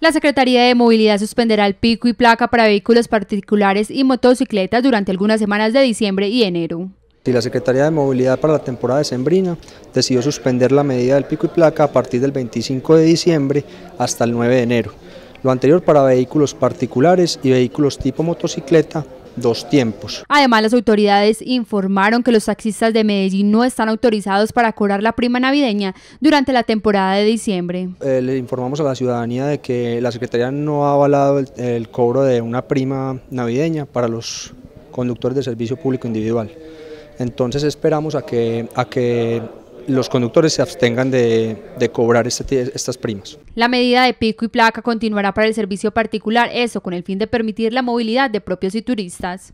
La Secretaría de Movilidad suspenderá el pico y placa para vehículos particulares y motocicletas durante algunas semanas de diciembre y enero. la Secretaría de Movilidad para la temporada de Sembrina decidió suspender la medida del pico y placa a partir del 25 de diciembre hasta el 9 de enero. Lo anterior para vehículos particulares y vehículos tipo motocicleta dos tiempos. Además, las autoridades informaron que los taxistas de Medellín no están autorizados para cobrar la prima navideña durante la temporada de diciembre. Eh, le informamos a la ciudadanía de que la Secretaría no ha avalado el, el cobro de una prima navideña para los conductores de servicio público individual. Entonces esperamos a que, a que los conductores se abstengan de, cobrar este estas primas. La medida de pico y placa continuará para el servicio particular, eso con el fin de permitir la movilidad de propios y turistas.